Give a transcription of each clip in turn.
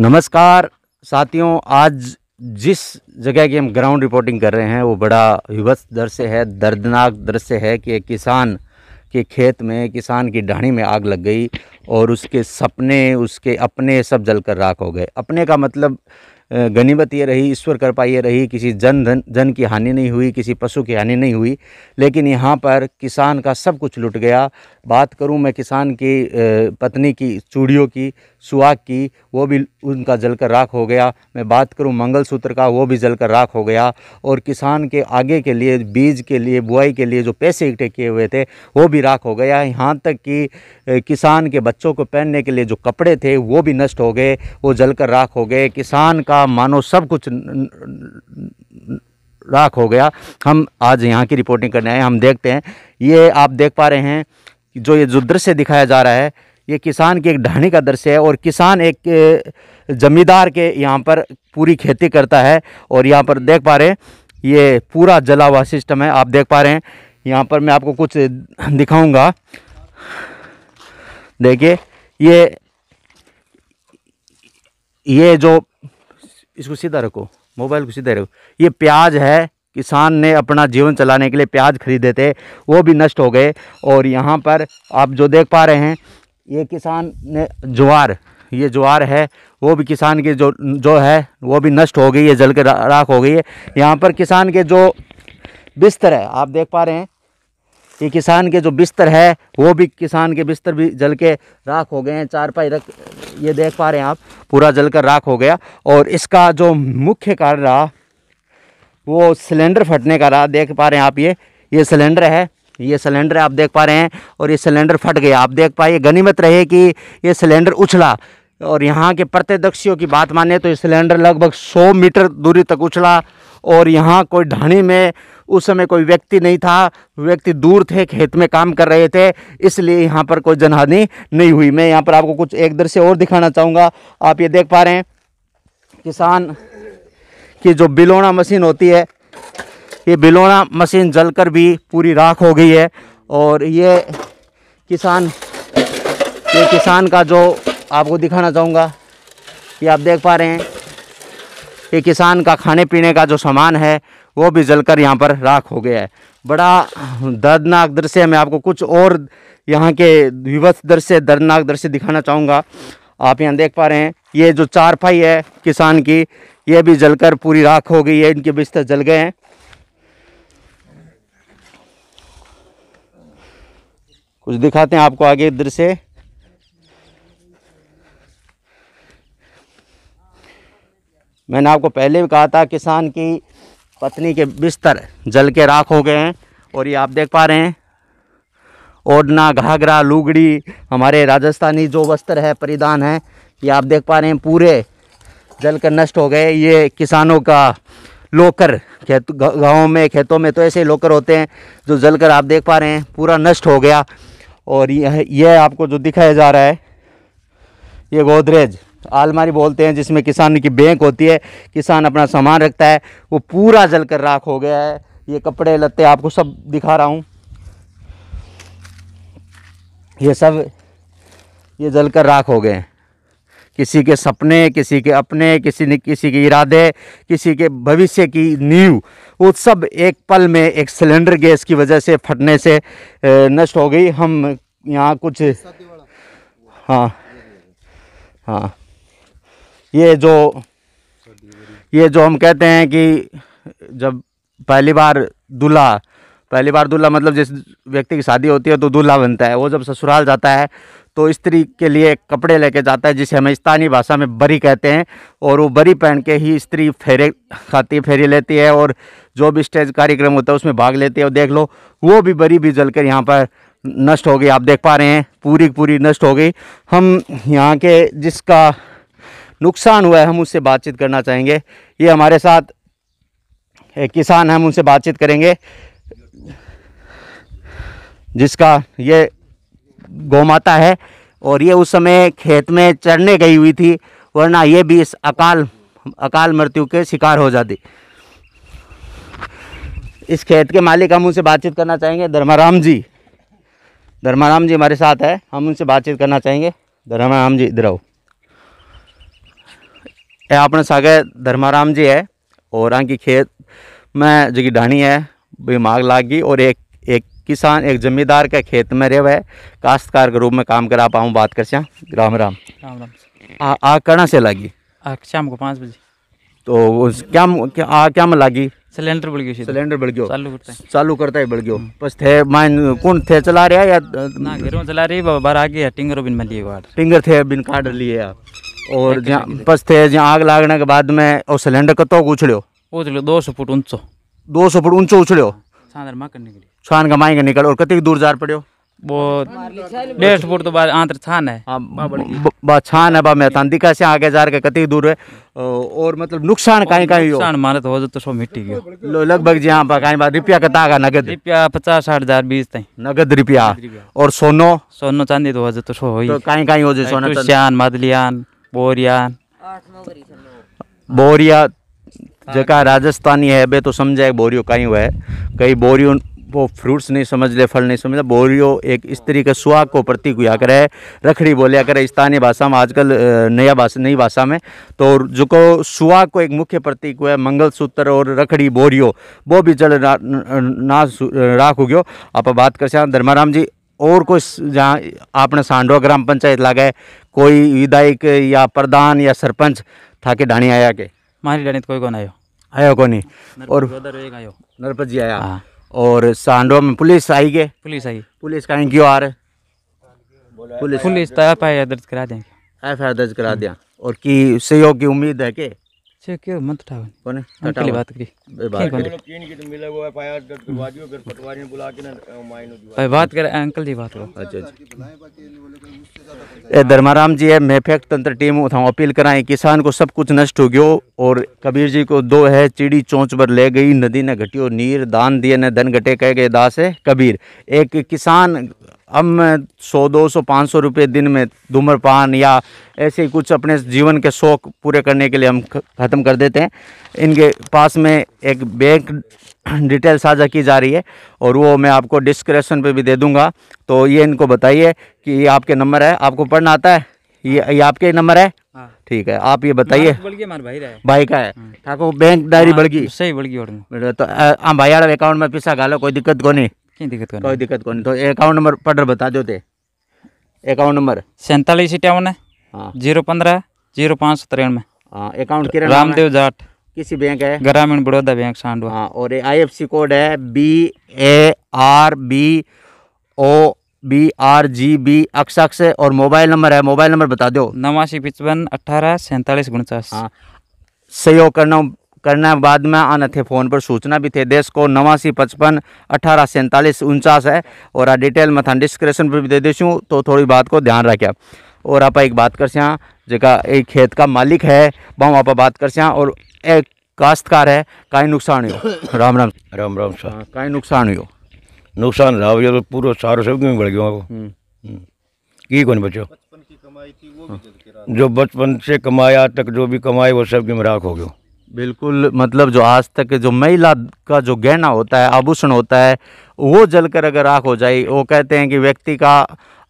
नमस्कार साथियों आज जिस जगह की हम ग्राउंड रिपोर्टिंग कर रहे हैं वो बड़ा विवस्त दृश्य है दर्दनाक दृश्य है कि किसान के खेत में किसान की ढाणी में आग लग गई और उसके सपने उसके अपने सब जलकर राख हो गए अपने का मतलब गनीमत ये रही ईश्वर कर पाई ये रही किसी जन धन जन की हानि नहीं हुई किसी पशु की हानि नहीं हुई लेकिन यहाँ पर किसान का सब कुछ लुट गया बात करूँ मैं किसान की पत्नी की चूड़ियों की सुहाग की वो भी उनका जलकर राख हो गया मैं बात करूँ मंगलसूत्र का वो भी जलकर राख हो गया और किसान के आगे के लिए बीज के लिए बुआई के लिए जो पैसे इकट्ठे किए हुए थे वो भी राख हो गया यहाँ तक कि किसान के बच्चों को पहनने के लिए जो कपड़े थे वो भी नष्ट हो गए वो जलकर राख हो गए किसान का मानो सब कुछ राख हो गया हम आज यहाँ की रिपोर्टिंग करने आए हम देखते हैं ये आप देख पा रहे हैं जो ये जो दृश्य दिखाया जा रहा है ये किसान की एक ढाणी का दृश्य है और किसान एक ज़मींदार के यहाँ पर पूरी खेती करता है और यहाँ पर देख पा रहे हैं ये पूरा जला हुआ सिस्टम है आप देख पा रहे हैं यहाँ पर मैं आपको कुछ दिखाऊंगा देखिए ये ये जो इसको सीधा रखो मोबाइल को सीधा रखो ये प्याज है किसान ने अपना जीवन चलाने के लिए प्याज खरीदे थे वो भी नष्ट हो गए और यहाँ पर आप जो देख पा रहे हैं ये किसान ने ज्वार ये ज्वार है वो भी किसान के जो जो है वो भी नष्ट हो गई है जल के राख हो गई है यहाँ पर किसान के जो बिस्तर है आप देख पा रहे हैं कि किसान के जो बिस्तर है वो भी किसान के बिस्तर भी जल के राख हो गए हैं चारपाई रख ये देख पा रहे हैं आप पूरा जल कर राख हो गया और इसका जो मुख्य कारण रहा वो सिलेंडर फटने का रहा देख पा रहे हैं आप ये ये सिलेंडर है ये सिलेंडर आप देख पा रहे हैं और ये सिलेंडर फट गया आप देख पाए गनीमत रहे कि ये सिलेंडर उछला और यहाँ के प्रत्यक्षियों की बात माने तो ये सिलेंडर लगभग 100 मीटर दूरी तक उछला और यहाँ कोई ढाणी में उस समय कोई व्यक्ति नहीं था व्यक्ति दूर थे खेत में काम कर रहे थे इसलिए यहाँ पर कोई जनहानि नहीं हुई मैं यहाँ पर आपको कुछ एक दृश्य और दिखाना चाहूँगा आप ये देख पा रहे हैं किसान की जो बिलोना मशीन होती है ये बिलोना मशीन जलकर भी पूरी राख हो गई है और ये किसान ये किसान का जो आपको दिखाना चाहूँगा ये आप देख पा रहे हैं ये किसान का खाने पीने का जो सामान है वो भी जलकर यहाँ पर राख हो गया है बड़ा दर्दनाक दृश्य मैं आपको कुछ और यहाँ के विवश दृश्य दर्दनाक दृश्य दिखाना चाहूँगा आप यहाँ देख पा रहे हैं ये जो चारपाई है किसान की ये भी जलकर पूरी राख हो गई है इनके बिस्तर जल गए हैं कुछ दिखाते हैं आपको आगे इधर से मैंने आपको पहले भी कहा था किसान की पत्नी के बिस्तर जल के राख हो गए हैं और ये आप देख पा रहे हैं ओढ़ना घाघरा लुगड़ी हमारे राजस्थानी जो वस्त्र है परिधान है ये आप देख पा रहे हैं पूरे जल कर नष्ट हो गए ये किसानों का लोकर खेत गाँव में खेतों में तो ऐसे लोकर होते हैं जो जलकर आप देख पा रहे हैं पूरा नष्ट हो गया और यह यह आपको जो दिखाया जा रहा है ये गोदरेज आलमारी बोलते हैं जिसमें किसान की बैंक होती है किसान अपना सामान रखता है वो पूरा जल कर राख हो गया है ये कपड़े लत्ते आपको सब दिखा रहा हूँ ये सब ये जल कर राख हो गए हैं किसी के सपने किसी के अपने किसी ने किसी के इरादे किसी के भविष्य की नींव वो सब एक पल में एक सिलेंडर गैस की वजह से फटने से नष्ट हो गई हम यहाँ कुछ हाँ हाँ ये जो ये जो हम कहते हैं कि जब पहली बार दूल्हा पहली बार दूल्हा मतलब जिस व्यक्ति की शादी होती है तो दूल्हा बनता है वो जब ससुराल जाता है तो स्त्री के लिए कपड़े लेके जाता है जिसे हम स्थानीय भाषा में बरी कहते हैं और वो बरी पहन के ही स्त्री फेरे खाती फेरी लेती है और जो भी स्टेज कार्यक्रम होता है उसमें भाग लेती है और देख लो वो भी बरी भी जलकर यहाँ पर नष्ट हो गई आप देख पा रहे हैं पूरी पूरी नष्ट हो गई हम यहाँ के जिसका नुकसान हुआ है हम उससे बातचीत करना चाहेंगे ये हमारे साथ एक किसान हम उनसे बातचीत करेंगे जिसका ये गौमाता है और ये उस समय खेत में चढ़ने गई हुई थी वरना ये भी इस अकाल अकाल मृत्यु के शिकार हो जाती इस खेत के मालिक हम उनसे बातचीत करना चाहेंगे धर्माराम जी धर्माराम जी हमारे साथ है हम उनसे बातचीत करना चाहेंगे धर्माराम जी इधर आओ आपने सागे धर्माराम जी है और की खेत में जो कि ढाणी है भी माग लागी और एक एक किसान एक जमींदार के खेत में रहे काश्तकार के रूप में काम करा पाऊँ बात कर सा राम राम राम राम आ, आग कहाँ से लगी शाम को पाँच बजे तो क्या क्या क्या में लगी सिलेंडर बढ़ गयो सिलेंडर बढ़ गयो चालू करता है चालू करता है बढ़ गयो बस थे माइन कौन थे चला रहा या ना घरों चला रही बार आ गया टिंगर बिन में बार टिंगर थे बिन काट लिए आप और जहाँ बस थे जहाँ आग लगने के बाद में और सिलेंडर कतो उछलियो उछलियो दो सौ फुट ऊंचो दो सौ फुट ऊंचो उछलियो छान का माई निकल और कति दूर जार पड़ो वो डेढ़ फुट तो बाद आंतर छान है हाँ बा छान है बा मैं दिखा से आगे जा रहे कति दूर है और मतलब नुकसान कहीं कहीं नुकसान मारे तो, तो हो तो सो मिट्टी के लगभग जी हाँ बा काई बा रुपया कता का नगद रुपया पचास साठ हजार बीस तई नगद रुपया और सोनो सोनो चांदी तो, तो हो तो सो हो कहीं कहीं हो जाए सोना चांदी मदलियान बोरियान बोरिया जगह राजस्थानी है बे तो समझे बोरियो कहीं हुआ है कई बोरियो वो फ्रूट्स नहीं समझ ले फल नहीं समझ ले बोरियो एक इस तरीके सुहाग को प्रतीक हुआ करे रखड़ी बोलिया करे स्थानीय भाषा में आजकल नया भाषा नई भाषा में तो जो को सुहाग को एक मुख्य प्रतीक हुआ है मंगलसूत्र और रखड़ी बोरियो वो भी जल ना राख हो गयो आप बात कर सकते धर्माराम जी और कुछ जहाँ आपने सांडवा ग्राम पंचायत लागे कोई विधायक या प्रधान या सरपंच था के ढाणी आया के मारी डाणी कोई कौन आयो आयो कोनी और नरपत जी आया हाँ। और सांडो में पुलिस आई गए पुलिस आई पुलिस कहीं क्यों आ रहे पुलिस पुलिस तो एफ आई आर दर्ज करा देंगे एफ आई आर दर्ज करा दिया और की सहयोग की उम्मीद है के છે કે મત ઠાવે કોને ટાટલી વાત કરી એ બાત की तो मिला हुआ है फायर दर्द करवा दियो फिर पटवारी ने बुला के ना माइन दिवा भाई बात करे अंकल जी बात करो अच्छा अच्छा धर्माराम जी है मेफेक तंत्र टीम उठा अपील कराएं किसान को सब कुछ नष्ट हो गयो और कबीर जी को दो है चिड़ी चोंच पर ले गई नदी ने घटियो नीर दान दिए ने धन घटे कह गए दास है कबीर एक किसान हम सौ दो सौ पाँच सौ रुपये दिन में धूम्रपान या ऐसे ही कुछ अपने जीवन के शौक पूरे करने के लिए हम ख़त्म कर देते हैं इनके पास में एक बैंक डिटेल साझा की जा रही है और वो मैं आपको डिस्क्रिप्शन पे भी दे दूंगा तो ये इनको बताइए कि ये आपके नंबर है आपको पढ़ना आता है ये ये आपके नंबर है हाँ। ठीक है आप ये बताइए भाई, का है ठाकुर हाँ। बैंक डायरी हाँ, बढ़गी सही बढ़गी तो भाई अकाउंट में पैसा गालो कोई दिक्कत को नहीं दिक्कत कोई दिक्कत कोनी तो अकाउंट नंबर पढ़ बता दो अकाउंट नंबर सैंतालीस इक्यावन हाँ। जीरो पंद्रह जीरो पाँच सौ तिरानवे अकाउंट हाँ, किरण रामदेव जाट किसी बैंक है ग्रामीण बड़ौदा बैंक सांडवा हाँ और आई एफ सी कोड है B A R B O B R G B X X और मोबाइल नंबर है मोबाइल नंबर बता दो नवासी पचपन अट्ठारह सैंतालीस उनचास हाँ सहयोग करना करना बाद में आना थे फ़ोन पर सूचना भी थे देश को नवासी पचपन अठारह सैंतालीस उनचास है और डिटेल में था डिस्क्रिप्शन पर भी दे दूँ तो थोड़ी बात को ध्यान रखें और आप एक बात कर सियाँ जगह एक खेत का मालिक है वहाँ आप बात कर सियाँ और एक काश्तकार है का नुकसान हो राम राम राम राम का हाँ, काई नुकसान हो नुकसान रहा भैया तो पूरा सारो सब क्यों बढ़ गया हम्म। हम्म। की कौन बचो जो बचपन से कमाया तक जो भी कमाए वो सब क्यों राख हो गया बिल्कुल मतलब जो आज तक जो महिला का जो गहना होता है आभूषण होता है वो जलकर अगर आँख हो जाए वो कहते हैं कि व्यक्ति का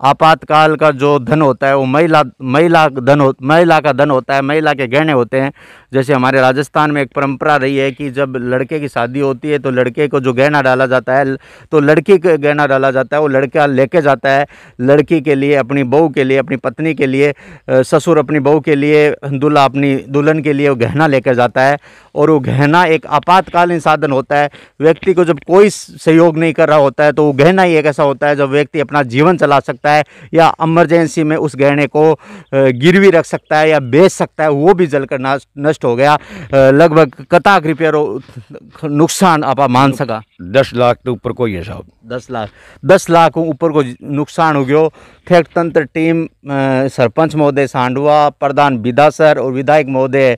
आपातकाल का जो धन होता है वो महिला महिला धन हो महिला का धन होता है महिला के गहने होते हैं जैसे हमारे राजस्थान में एक परंपरा रही है कि जब लड़के की शादी होती है तो लड़के को जो गहना डाला जाता है तो लड़की का गहना डाला जाता है वो लड़का लेके जाता है लड़की के लिए अपनी बहू के लिए अपनी पत्नी के लिए ससुर अपनी बहू के लिए दूल्हा अपनी दुल्हन के लिए वो गहना लेकर जाता है और वो गहना एक आपातकालीन साधन होता है व्यक्ति को जब कोई सहयोग नहीं कर रहा होता है तो वो गहना ही एक ऐसा होता है जब व्यक्ति अपना जीवन चला सकता है सकता है या एमरजेंसी में उस गहने को गिरवी रख सकता है या बेच सकता है वो भी जलकर नष्ट हो गया लगभग कताक रिपेयर नुकसान आप मान सका दस लाख तो ऊपर को ही है साहब दस लाख दस लाख ऊपर को नुकसान हो गया फैक्ट तंत्र टीम सरपंच महोदय सांडुआ प्रधान विदासर और विधायक महोदय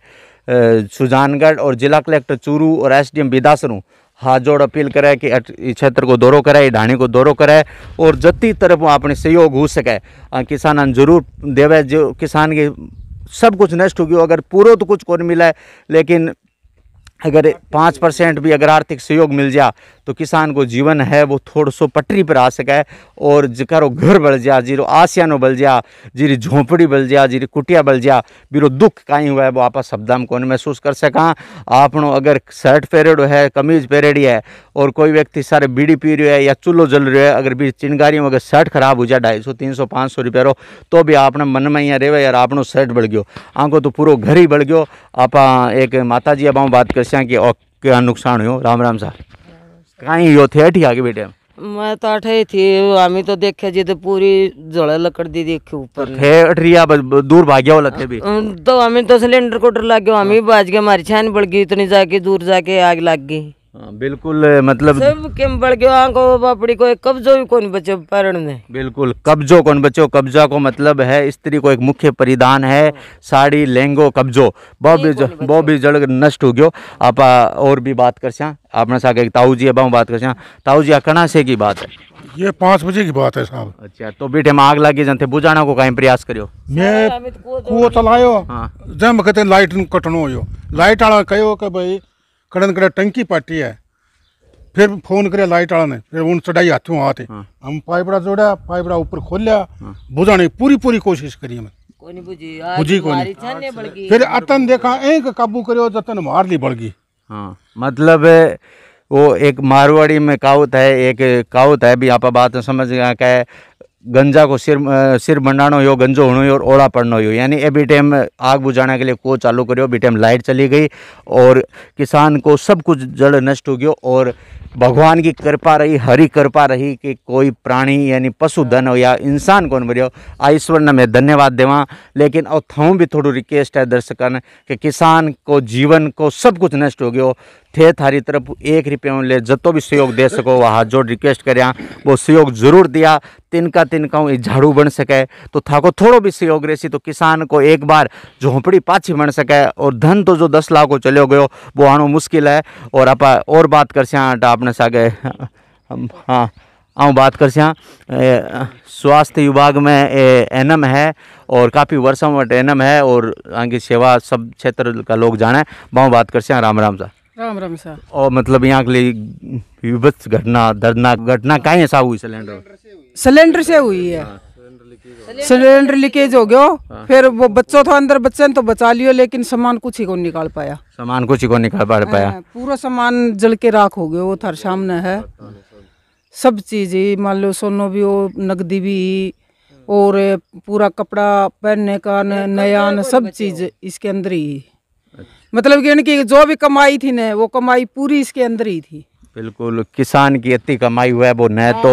सुजानगढ़ और जिला कलेक्टर चूरू और एसडीएम बिदासरू हाथ जोड़ अपील કરે कि इस क्षेत्र को दौरों कराए ढाणी को दौरों कराए और जति तरफ अपने सहयोग हो सके किसान जरूर देवे जो किसान की सब कुछ नष्ट हो गया अगर पूरा तो कुछ कौन मिला है लेकिन अगर पाँच परसेंट भी अगर आर्थिक सहयोग मिल जाए तो किसान को जीवन है वो थोड़ा सो पटरी पर आ सके और जकारो घर बल जा जीरो आसियानो बल जा जीरी झोंपड़ी बल जा जीरी कुटिया बल जा बीरो दुख काई हुआ है वो आप शब्द में कौन महसूस कर सका आपनो अगर शर्ट पेरेड़ो है कमीज पेरेड़ी है और कोई व्यक्ति सारे बीड़ी पी रहे है या चूल्हो जल रहे है अगर बीच चिनगारियों अगर शर्ट खराब हो जाए ढाई सौ तीन सौ पाँच सौ रुपये रो तो भी आपने मन में यहाँ रेवे यार आपनो शर्ट बढ़ गयो आंको तो पूरा घर ही बढ़ गयो आप एक माता जी अब बात कर सकें कि नुकसान हो राम राम साहब काई यो थे ठीक आगे बेटे मैं तो अठे थी हमें तो देखे जी तो पूरी जोड़े लकड़ दी देखी ऊपर तो थे अठरिया दूर भाग्या वाला थे भी तो हमें तो सिलेंडर कोटर लग गया हमें बाज गया हमारी छान पड़ गई इतनी जाके दूर जाके आग लग गई हाँ, बिल्कुल मतलब सब केम बढ़ गयो आंको बापड़ी को एक कब्जो भी कौन बचो पारण ने बिल्कुल कब्जो कौन बचो कब्जा को मतलब है स्त्री को एक मुख्य परिधान है हाँ। साड़ी लहंगो कब्जो वो भी वो भी जड़ नष्ट हो गयो आप और भी बात कर सा आपने सा के ताऊ जी अब बात कर सा ताऊ जी कणा से की बात है ये पाँच बजे की बात है साहब अच्छा तो बेटे में आग लगी जनते बुझाना को कहीं प्रयास करियो मैं कुओ चलायो हाँ जब कहते लाइट कटनो हो लाइट आला कहो कि भाई कड़न कड़े टंकी पाटी है फिर फोन करे लाइट आला ने फिर उन चढ़ाई हाथों हाथ हम पाइपड़ा जोड़ा पाइपड़ा ऊपर खोलिया हाँ। बुझाने पूरी पूरी कोशिश करी हमें बुझी कोई फिर अतन देखा एक काबू करो जतन मार ली बड़गी हाँ, मतलब वो एक मारवाड़ी में काउत है एक काउत है भी आप बात समझ गया क्या गंजा को सिर सिर मंडाणो हो गंजो होना हो और ओड़ा पड़ना हो यानी बी टाइम आग बुझाने के लिए को चालू करो बी टाइम लाइट चली गई और किसान को सब कुछ जड़ नष्ट हो गया और भगवान की कृपा रही हरी कृपा रही कि कोई प्राणी यानी पशु धन हो या इंसान कौन मरियो आ ईश्वर ने मैं धन्यवाद देवा लेकिन और थूँ भी थोड़ो रिक्वेस्ट है दर्शकन कि किसान को जीवन को सब कुछ नष्ट हो गयो थे थारी तरफ एक रुपये ले जतो भी सहयोग दे सको वह हाथ जोड़ रिक्वेस्ट कराया वो सहयोग जरूर दिया तिनका तिनका झाड़ू बन सके तो था को थोड़ो भी सहयोग रहे तो किसान को एक बार झोंपड़ी पाछी बन सके और धन तो जो दस लाख को चले गयो वो आनो मुश्किल है और आप और बात कर सया अपने सागे हाँ हम बात कर सियाँ स्वास्थ्य विभाग में एन एम है और काफ़ी वर्षों में एम है और आगे सेवा सब क्षेत्र का लोग जाने वहाँ बात कर सियाँ राम राम सा राम राम सा और मतलब यहाँ के लिए विभत्स घटना दर्दनाक घटना कहीं ऐसा हुई सिलेंडर सिलेंडर से हुई है हाँ। सिलेंडर लीकेज हो गयो हाँ। फिर वो बच्चों था अंदर बच्चे ने तो बचा लियो लेकिन सामान कुछ ही को निकाल पाया सामान कुछ ही को निकाल पा पाया हाँ, पूरा सामान जल के राख हो गयो वो थर सामने है सब चीज ही मान लो सोनो भी हो नकदी भी और पूरा कपड़ा पहनने का नया सब चीज इसके अंदर ही अच्छा। मतलब कि जो भी कमाई थी ने वो कमाई पूरी इसके अंदर ही थी बिल्कुल किसान की इतनी कमाई हुआ है वो न तो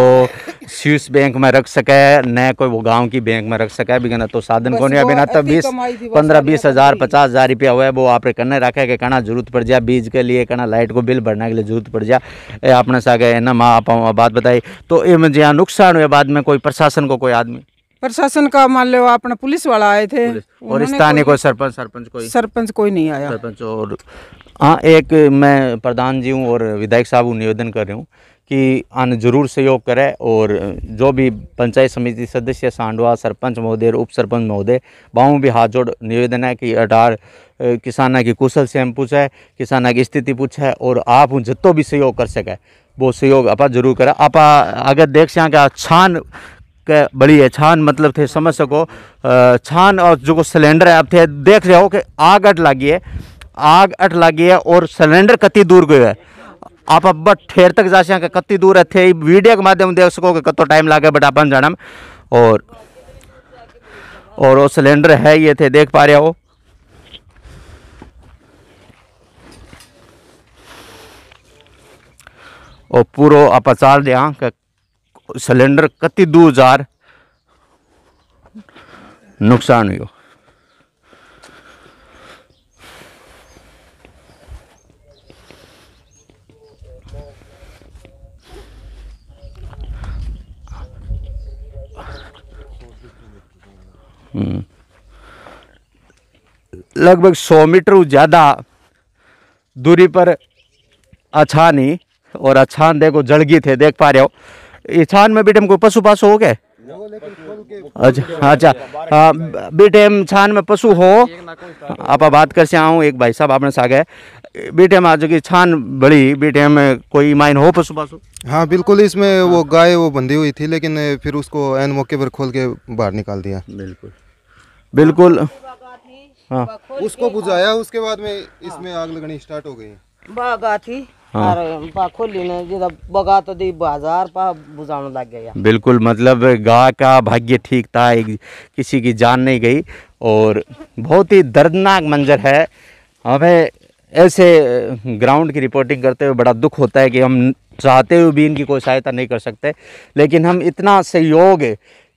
शीर्ष बैंक में रख सके न कोई वो गांव की बैंक में रख सके बिना तो साधन को नहीं बिना तो बीस पंद्रह बीस हजार पचास हजार रुपया हुआ है वो आपने करने रखे कि कहना जरूरत पड़ जाए बीज के लिए कहना लाइट को बिल भरने के लिए जरूरत पड़ जाए आपने सा है ना माँ आप बात बताई तो ये जहाँ नुकसान हुआ बाद में कोई प्रशासन को कोई आदमी प्रशासन का मान लो अपने पुलिस वाला आए थे और स्थानीय कोई सरपंच सरपंच कोई सरपंच कोई नहीं आया सरपंच और हाँ एक मैं प्रधान जी हूँ और विधायक साहब को निवेदन कर रही हूँ कि आने जरूर सहयोग करें और जो भी पंचायत समिति सदस्य सांडवा सरपंच महोदय उप सरपंच महोदय बाहू भी हाथ जोड़ निवेदन है कि अटार किसाना की कुशल से हम पूछे किसान की स्थिति पूछे और आप जितो भी सहयोग कर सके वो सहयोग आप जरूर करें आप अगर देख सक छान बड़ी है छान मतलब थे समझ सको छान और जो सिलेंडर है आप थे देख रहे हो कि आग अट है आग अट लगी है और सिलेंडर कति दूर गयो है आप अब ठेर तक जा सकें कति दूर है थे वीडियो के माध्यम देख सको कि कतो टाइम लगे बट अपन जाना और और वो सिलेंडर है ये थे देख पा रहे हो और पूरा आप चाल दिया सिलेंडर कति दूर जार नुकसान हुआ लगभग सौ मीटर ज़्यादा दूरी पर अछानी और अछान देखो जड़गी थे देख पा रहे हो इछान में बेटे हमको पशु पास हो गए अच्छा अच्छा बेटे छान में पशु हो आप बात कर से आऊँ एक भाई साहब आपने सा गए बेटे में आज की छान बड़ी बेटे में कोई माइन हो पशु पासु हाँ बिल्कुल इसमें वो गाय वो बंधी हुई थी लेकिन फिर उसको एन मौके पर खोल के बाहर निकाल दिया बिल्कुल बिल्कुल हाँ उसको बुझाया उसके बाद में हाँ। इसमें आग लगनी स्टार्ट हो गई बागा थी हाँ। बगा तो दी बाजार पर लग गया बिल्कुल मतलब गाय का भाग्य ठीक था किसी की जान नहीं गई और बहुत ही दर्दनाक मंजर है हमें ऐसे ग्राउंड की रिपोर्टिंग करते हुए बड़ा दुख होता है कि हम चाहते हुए भी इनकी कोई सहायता नहीं कर सकते लेकिन हम इतना सहयोग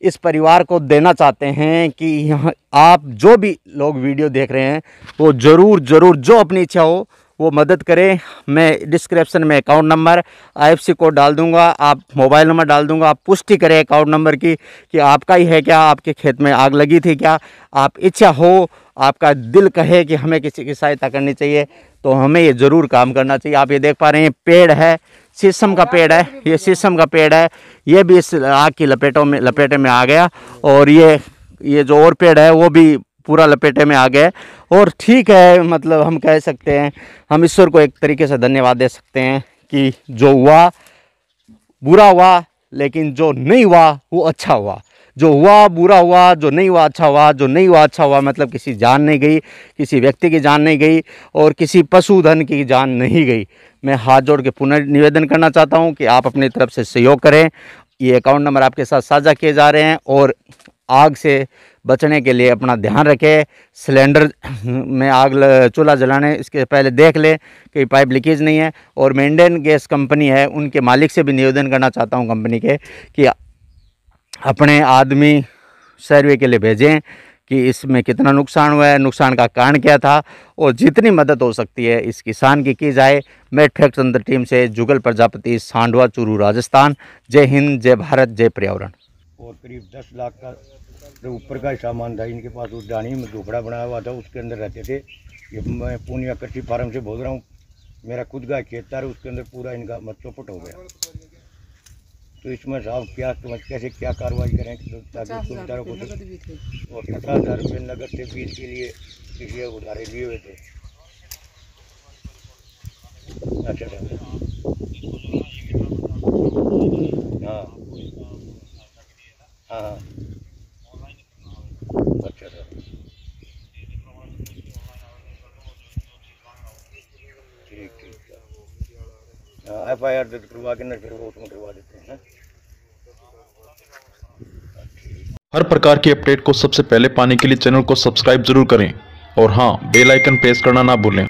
इस परिवार को देना चाहते हैं कि यहाँ आप जो भी लोग वीडियो देख रहे हैं वो ज़रूर ज़रूर जो अपनी इच्छा हो वो मदद करें मैं डिस्क्रिप्शन में अकाउंट नंबर आईएफसी कोड डाल दूंगा आप मोबाइल नंबर डाल दूंगा आप पुष्टि करें अकाउंट नंबर की कि आपका ही है क्या आपके खेत में आग लगी थी क्या आप इच्छा हो आपका दिल कहे कि हमें किसी की सहायता करनी चाहिए तो हमें ये ज़रूर काम करना चाहिए आप ये देख पा रहे हैं पेड़ है शीशम का पेड़ है ये शीशम का पेड़ है ये भी इस आग की लपेटों में लपेटे में आ गया और ये ये जो और पेड़ है वो भी पूरा लपेटे में आ गया और ठीक है मतलब हम कह सकते हैं हम ईश्वर को एक तरीके से धन्यवाद दे सकते हैं कि जो हुआ बुरा हुआ लेकिन जो नहीं हुआ वो अच्छा हुआ जो हुआ बुरा हुआ जो नहीं हुआ अच्छा हुआ जो नहीं हुआ अच्छा हुआ मतलब किसी जान नहीं गई किसी व्यक्ति की जान नहीं गई और किसी पशुधन की जान नहीं गई मैं हाथ जोड़ के पुनः निवेदन करना चाहता हूँ कि आप अपनी तरफ से सहयोग करें ये अकाउंट नंबर आपके साथ साझा किए जा रहे हैं और आग से बचने के लिए अपना ध्यान रखें सिलेंडर में आग चूल्हा जलाने इसके पहले देख लें कि पाइप लीकेज नहीं है और मेंडेन गैस कंपनी है उनके मालिक से भी निवेदन करना चाहता हूं कंपनी के कि अपने आदमी सर्वे के लिए भेजें कि इसमें कितना नुकसान हुआ है नुकसान का कारण क्या था और जितनी मदद हो सकती है इस किसान की की जाए मैं ठेक चंद्र टीम से जुगल प्रजापति सांडवा चूरू राजस्थान जय हिंद जय भारत जय पर्यावरण और करीब दस लाख का जो ऊपर का सामान था इनके पास उस डानी में झोपड़ा बनाया हुआ था उसके अंदर रहते थे ये मैं पूर्णिया कृषि फार्म से बोल रहा हूँ मेरा खुद का खेत था उसके अंदर पूरा इनका मत चौपट हो गया तो इसमें साहब क्या समझ कैसे क्या कार्रवाई करें ताकि उसको को और पचास हज़ार रुपये नगद से बीस के लिए किसी उधारे लिए हुए थे अच्छा, अच्छा। हाँ हाँ हाँ अच्छा, अच्छा। ठीक ठीक हाँ, एफ आई आर दर्ज करवा के ना फिर वो उसमें करवा देते हर प्रकार की अपडेट को सबसे पहले पाने के लिए चैनल को सब्सक्राइब जरूर करें और हाँ बेलाइकन प्रेस करना ना भूलें